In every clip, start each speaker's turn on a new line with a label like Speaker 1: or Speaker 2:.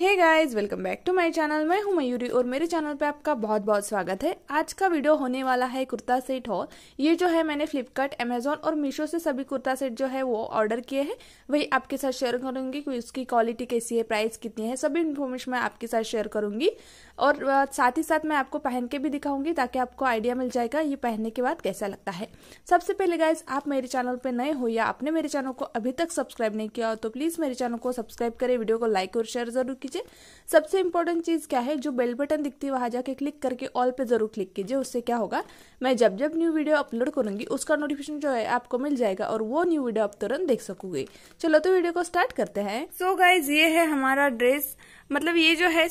Speaker 1: hey guys welcome back to my channel मैं हूं मयूरी और मेरे चैनल पे आपका बहुत बहुत स्वागत है आज का वीडियो होने वाला है कुर्ता सेट हॉल ये जो है मैंने फ्लिपकार्ट अमेजोन और मीशो से सभी कुर्ता सेट जो है वो ऑर्डर किए हैं वही आपके साथ शेयर करूंगी कि उसकी क्वालिटी कैसी है प्राइस कितनी है सभी इन्फॉर्मेशन मैं आपके साथ शेयर करूंगी और साथ ही साथ मैं आपको पहन के भी दिखाऊंगी ताकि आपको आइडिया मिल जाएगा ये पहनने के बाद कैसा लगता है सबसे पहले गाइज आप मेरे चैनल पर नए हो या आपने मेरे चैनल को अभी तक सब्सक्राइब नहीं किया हो तो प्लीज़ मेरे चैनल को सब्सक्राइब करें वीडियो को लाइक और शेयर जरूर कीजिए सबसे इंपॉर्टेंट चीज़ क्या है जो बेल बटन दिखती है वहाँ जाके क्लिक करके ऑल पे ज़रूर क्लिक कीजिए उससे क्या होगा मैं जब जब न्यू वीडियो अपलोड करूँगी उसका नोटिफिकेशन जो है आपको मिल जाएगा और वो न्यू वीडियो आप तुरंत देख सकूंगी चलो तो वीडियो को स्टार्ट करते हैं सो so गाइज ये है हमारा ड्रेस मतलब ये जो है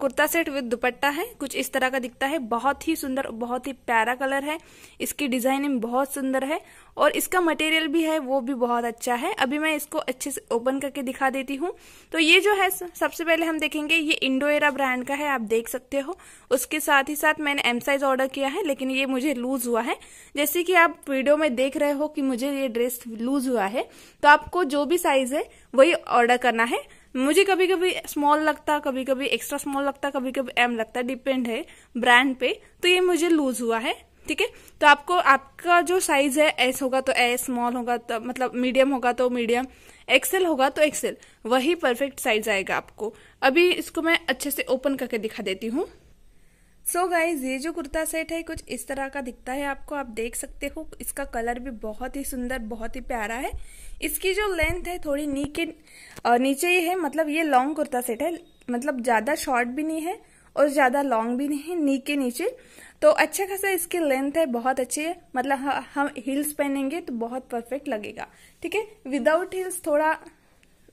Speaker 1: कुर्ता सेट विद दुपट्टा है कुछ इस तरह का दिखता है बहुत ही सुंदर बहुत ही प्यारा कलर है इसकी डिजाइनिंग बहुत सुंदर है और इसका मटेरियल भी है वो भी बहुत अच्छा है अभी मैं इसको अच्छे से ओपन करके दिखा देती हूँ तो ये जो है सबसे पहले हम देखेंगे ये इंडो एरा ब्रांड का है आप देख सकते हो उसके साथ ही साथ मैंने एम साइज ऑर्डर किया है लेकिन ये मुझे लूज हुआ है जैसे कि आप वीडियो में देख रहे हो कि मुझे ये ड्रेस लूज हुआ है तो आपको जो भी साइज है वही ऑर्डर करना है मुझे कभी कभी स्मॉल लगता कभी कभी एक्स्ट्रा स्मॉल लगता कभी कभी एम लगता डिपेंड है ब्रांड पे तो ये मुझे लूज हुआ है ठीक है तो आपको आपका जो साइज है एस होगा तो एस स्मॉल होगा तो मतलब मीडियम होगा तो मीडियम एक्सेल होगा तो एक्सेल वही परफेक्ट साइज आएगा आपको अभी इसको मैं अच्छे से ओपन करके दिखा देती हूँ सो so गाइज ये जो कुर्ता सेट है कुछ इस तरह का दिखता है आपको आप देख सकते हो इसका कलर भी बहुत ही सुंदर बहुत ही प्यारा है इसकी जो लेंथ है थोड़ी नी के नीचे ही है मतलब ये लॉन्ग कुर्ता सेट है मतलब ज़्यादा शॉर्ट भी नहीं है और ज़्यादा लॉन्ग भी नहीं है नी के नीचे तो अच्छा खासा इसकी लेंथ है बहुत अच्छी है मतलब हम हील्स पहनेंगे तो बहुत परफेक्ट लगेगा ठीक है विदाउट हील्स थोड़ा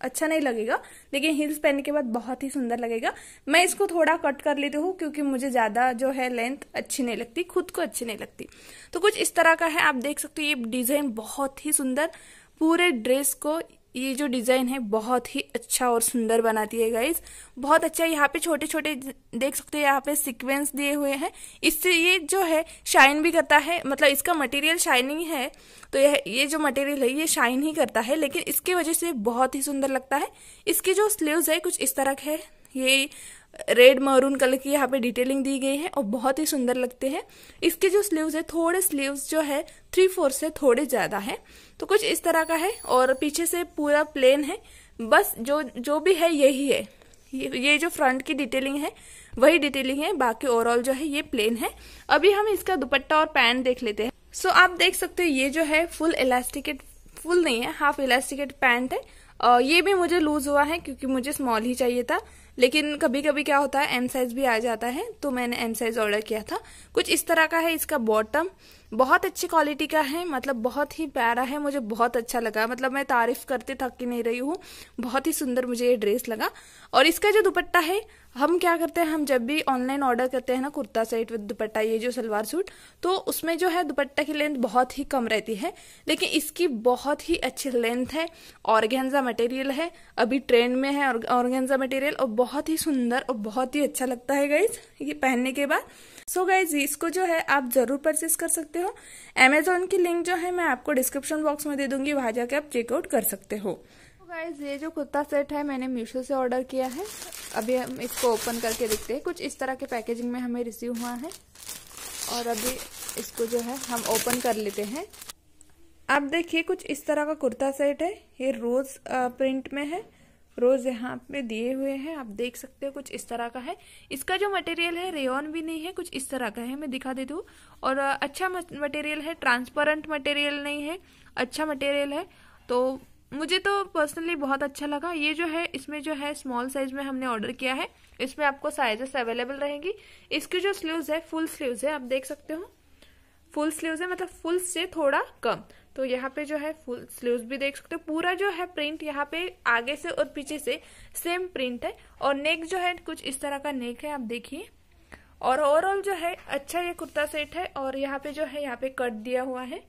Speaker 1: अच्छा नहीं लगेगा लेकिन हील्स पहनने के बाद बहुत ही सुंदर लगेगा मैं इसको थोड़ा कट कर लेती हूँ क्योंकि मुझे ज़्यादा जो है लेंथ अच्छी नहीं लगती खुद को अच्छी नहीं लगती तो कुछ इस तरह का है आप देख सकते हो ये डिज़ाइन बहुत ही सुंदर पूरे ड्रेस को ये जो डिज़ाइन है बहुत ही अच्छा और सुंदर बनाती है गाइज बहुत अच्छा यहाँ पे छोटे छोटे देख सकते हैं यहाँ पे सीक्वेंस दिए हुए हैं इससे ये जो है शाइन भी करता है मतलब इसका मटेरियल शाइनिंग है तो यह ये जो मटेरियल है ये शाइन ही करता है लेकिन इसकी वजह से बहुत ही सुंदर लगता है इसकी जो स्लीव्स है कुछ इस तरह है ये रेड मरून कलर की यहाँ पे डिटेलिंग दी गई है और बहुत ही सुंदर लगते हैं इसके जो स्लीव्स है थोड़े स्लीव्स जो है थ्री फोर से थोड़े ज्यादा है तो कुछ इस तरह का है और पीछे से पूरा प्लेन है बस जो जो भी है यही है ये जो फ्रंट की डिटेलिंग है वही डिटेलिंग है बाकी ओवरऑल जो है ये प्लेन है अभी हम इसका दुपट्टा और पैंट देख लेते हैं सो आप देख सकते हो ये जो है फुल इलास्टिकेट फुल नहीं है हाफ इलास्टिकेट पैंट है और ये भी मुझे लूज हुआ है क्योंकि मुझे स्मॉल ही चाहिए था लेकिन कभी कभी क्या होता है एम साइज भी आ जाता है तो मैंने एम साइज ऑर्डर किया था कुछ इस तरह का है इसका बॉटम बहुत अच्छी क्वालिटी का है मतलब बहुत ही प्यारा है मुझे बहुत अच्छा लगा मतलब मैं तारीफ करते थक ही नहीं रही हूँ बहुत ही सुंदर मुझे ये ड्रेस लगा और इसका जो दुपट्टा है हम क्या करते हैं हम जब भी ऑनलाइन ऑर्डर करते हैं ना कुर्ता सेट विद दुपट्टा ये जो सलवार सूट तो उसमें जो है दुपट्टा की लेंथ बहुत ही कम रहती है लेकिन इसकी बहुत ही अच्छी लेंथ है ऑर्गेन्जा मटेरियल है अभी ट्रेंड में है ऑर्गेन्जा मटेरियल और बहुत ही सुंदर और बहुत ही अच्छा लगता है गाइज ये पहनने के बाद सो so गाइज इसको जो है आप जरूर परचेस कर सकते हो अमेजोन की लिंक जो है मैं आपको डिस्क्रिप्शन बॉक्स में दे दूंगी वहां जाके आप चेकआउट कर सकते हो गाइज ये जो कुत्ता सेट है मैंने मीशो से ऑर्डर किया है अभी हम इसको ओपन करके देखते हैं कुछ इस तरह के पैकेजिंग में हमें रिसीव हुआ है और अभी इसको जो है हम ओपन कर लेते हैं आप देखिए कुछ इस तरह का कुर्ता सेट है ये रोज प्रिंट में है रोज यहाँ पे दिए हुए हैं आप देख सकते हो कुछ इस तरह का है इसका जो मटेरियल है रेयन भी नहीं है कुछ इस तरह का है मैं दिखा देती हूँ और अच्छा मटेरियल है ट्रांसपेरेंट मटेरियल नहीं है अच्छा मटेरियल है तो मुझे तो पर्सनली बहुत अच्छा लगा ये जो है इसमें जो है स्मॉल साइज में हमने ऑर्डर किया है इसमें आपको साइजेस अवेलेबल रहेंगी इसकी जो स्लीव है फुल स्लीव्स है आप देख सकते हो फुल स्लीव है मतलब फुल से थोड़ा कम तो यहाँ पे जो है फुल स्लीव भी देख सकते हो पूरा जो है प्रिंट यहाँ पे आगे से और पीछे से सेम प्रिंट है और नेक जो है कुछ इस तरह का नेक है आप देखिए और ओवरऑल जो है अच्छा ये कुर्ता सेट है और यहाँ पे जो है यहाँ पे कट दिया हुआ है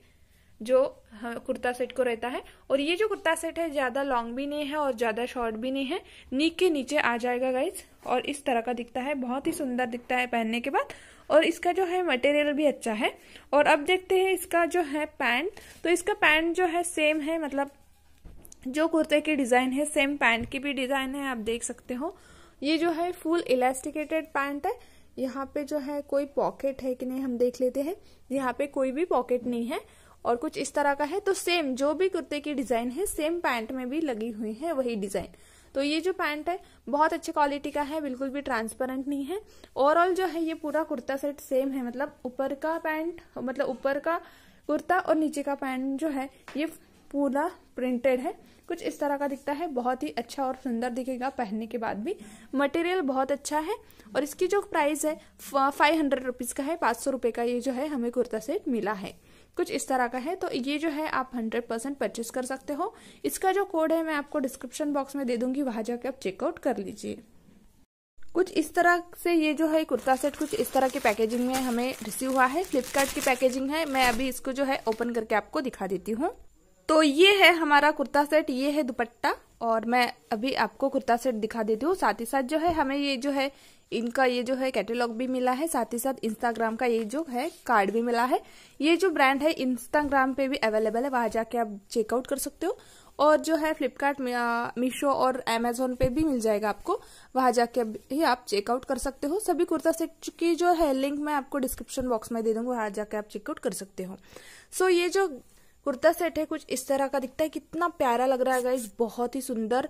Speaker 1: जो हाँ, कुर्ता सेट को रहता है और ये जो कुर्ता सेट है ज्यादा लॉन्ग भी नहीं है और ज्यादा शॉर्ट भी नहीं है नी के नीचे आ जाएगा गाइज और इस तरह का दिखता है बहुत ही सुंदर दिखता है पहनने के बाद और इसका जो है मटेरियल भी अच्छा है और अब देखते हैं इसका जो है पैंट तो इसका पैंट जो है सेम है मतलब जो कुर्ते की डिजाइन है सेम पैंट की भी डिजाइन है आप देख सकते हो ये जो है फुल इलास्टिकेटेड पैंट है यहाँ पे जो है कोई पॉकेट है कि नहीं हम देख लेते हैं यहाँ पे कोई भी पॉकेट नहीं है और कुछ इस तरह का है तो सेम जो भी कुर्ते की डिजाइन है सेम पैंट में भी लगी हुई है वही डिजाइन तो ये जो पैंट है बहुत अच्छे क्वालिटी का है बिल्कुल भी ट्रांसपेरेंट नहीं है ओवरऑल जो है ये पूरा कुर्ता सेट सेम है मतलब ऊपर का पैंट मतलब ऊपर का कुर्ता और नीचे का पैंट जो है ये पूरा प्रिंटेड है कुछ इस तरह का दिखता है बहुत ही अच्छा और सुंदर दिखेगा पहनने के बाद भी मटेरियल बहुत अच्छा है और इसकी जो प्राइस है फाइव हंड्रेड रुपीज़ का है पाँच सौ रुपये का ये जो है हमें कुर्ता सेट मिला है कुछ इस तरह का है तो ये जो है आप हंड्रेड परसेंट परचेस कर सकते हो इसका जो कोड है मैं आपको डिस्क्रिप्शन बॉक्स में दे दूंगी वहां जाके आप चेकआउट कर लीजिए कुछ इस तरह से ये जो है कुर्ता सेट कुछ इस तरह की पैकेजिंग में हमें रिसीव हुआ है फ्लिपकार्ट की पैकेजिंग है मैं अभी इसको जो है ओपन करके आपको दिखा देती हूँ तो ये है हमारा कुर्ता सेट ये है दुपट्टा और मैं अभी आपको कुर्ता सेट दिखा देती हूँ साथ ही साथ जो है हमें ये जो है इनका ये जो है कैटेलॉग भी मिला है साथ ही साथ इंस्टाग्राम का ये जो है कार्ड भी मिला है ये जो ब्रांड है इंस्टाग्राम पे भी अवेलेबल है वहां जाके आप चेकआउट कर सकते हो और जो है फ्लिपकार्ट मीशो और एमेजोन पे भी मिल जाएगा आपको वहां जाके ही आप चेकआउट कर सकते हो सभी कुर्ता सेट की जो है लिंक मैं आपको डिस्क्रिप्शन बॉक्स में दे दूंगी वहां जाके आप चेकआउट कर सकते हो सो so, ये जो कुर्ता सेट है कुछ इस तरह का दिखता है कितना प्यारा लग रहा है गाइज बहुत ही सुंदर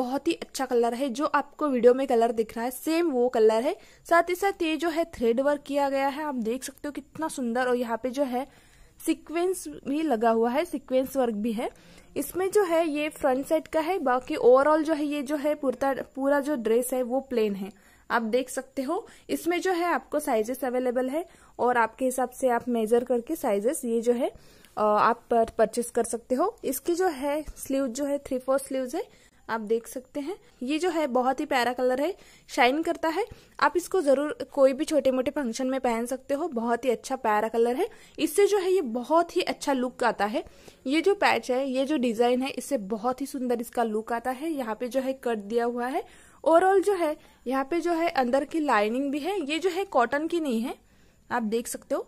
Speaker 1: बहुत ही अच्छा कलर है जो आपको वीडियो में कलर दिख रहा है सेम वो कलर है साथ ही साथ ये जो है थ्रेड वर्क किया गया है आप देख सकते हो कितना सुंदर और यहाँ पे जो है सीक्वेंस भी लगा हुआ है सीक्वेंस वर्क भी है इसमें जो है ये फ्रंट साइड का है बाकी ओवरऑल जो है ये जो है पूरा पूरा जो ड्रेस है वो प्लेन है आप देख सकते हो इसमें जो है आपको साइजेस अवेलेबल है और आपके हिसाब से आप मेजर करके साइजेस ये जो है आप परचेस कर सकते हो इसकी जो है स्लीव जो है थ्री फोर स्लीव है आप देख सकते हैं ये जो है बहुत ही प्यारा कलर है शाइन करता है आप इसको जरूर कोई भी छोटे मोटे फंक्शन में पहन सकते हो बहुत ही अच्छा प्यारा कलर है इससे जो है ये बहुत ही अच्छा लुक आता है ये जो पैच है ये जो डिजाइन है इससे बहुत ही सुंदर इसका लुक आता है यहाँ पे जो है कट दिया हुआ है ओवरऑल जो है यहाँ पे जो है अंदर की लाइनिंग भी है ये जो है कॉटन की नहीं है आप देख सकते हो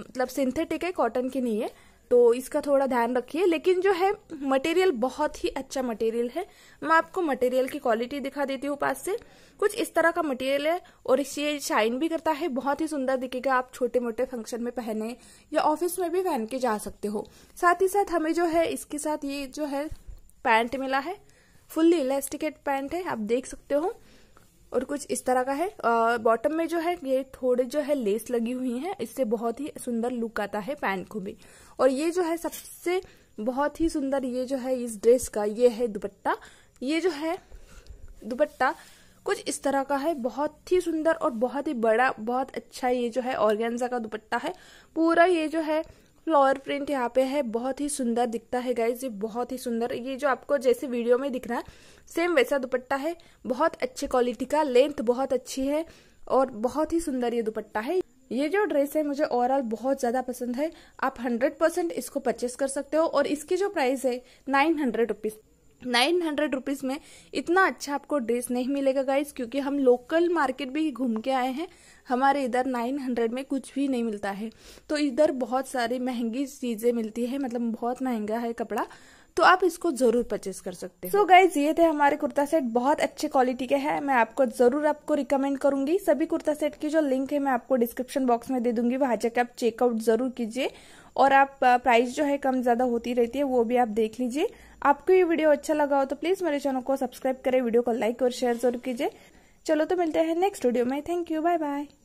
Speaker 1: मतलब सिंथेटिक है कॉटन की नहीं है तो इसका थोड़ा ध्यान रखिए लेकिन जो है मटेरियल बहुत ही अच्छा मटेरियल है मैं आपको मटेरियल की क्वालिटी दिखा देती हूँ पास से कुछ इस तरह का मटेरियल है और ये शाइन भी करता है बहुत ही सुंदर दिखेगा आप छोटे मोटे फंक्शन में पहने या ऑफिस में भी पहन के जा सकते हो साथ ही साथ हमें जो है इसके साथ ये जो है पैंट मिला है फुल्ली इलास्टिकेट पैंट है आप देख सकते हो और कुछ इस तरह का है बॉटम में जो है ये थोड़े जो है लेस लगी हुई है इससे बहुत ही सुंदर लुक आता है पैंट को भी और ये जो है सबसे बहुत ही सुंदर ये जो है इस ड्रेस का ये है दुपट्टा ये जो है दुपट्टा कुछ इस तरह का है बहुत ही सुंदर और बहुत ही बड़ा बहुत अच्छा ये जो है ऑर्गेन्जा का दुपट्टा है पूरा ये जो है फ्लावर प्रिंट यहाँ पे है बहुत ही सुंदर दिखता है गाइज ये बहुत ही सुंदर ये जो आपको जैसे वीडियो में दिख रहा है सेम वैसा दुपट्टा है बहुत अच्छी क्वालिटी का लेंथ बहुत अच्छी है और बहुत ही सुंदर ये दुपट्टा है ये जो ड्रेस है मुझे ओवरऑल बहुत ज्यादा पसंद है आप 100% इसको परचेस कर सकते हो और इसकी जो प्राइस है nine hundred rupees nine hundred rupees में इतना अच्छा आपको ड्रेस नहीं मिलेगा गाइज क्योंकि हम लोकल मार्केट भी घूम के आए हैं हमारे इधर नाइन हंड्रेड में कुछ भी नहीं मिलता है तो इधर बहुत सारी महंगी चीज़ें मिलती है मतलब बहुत महंगा है कपड़ा तो आप इसको जरूर परचेज कर सकते हैं सो गाइज ये थे हमारे कुर्ता सेट बहुत अच्छे क्वालिटी के हैं मैं आपको जरूर आपको रिकमेंड करूंगी सभी कुर्ता सेट की जो लिंक है मैं आपको डिस्क्रिप्शन बॉक्स में दे दूंगी वहां जाकर आप चेकआउट जरूर कीजिए और आप प्राइस जो है कम ज्यादा होती रहती है वो भी आप देख लीजिए आपको ये वीडियो अच्छा लगा हो तो प्लीज मेरे चैनल को सब्सक्राइब करें वीडियो को लाइक और शेयर जरूर कीजिए चलो तो मिलते हैं नेक्स्ट वीडियो में थैंक यू बाय बाय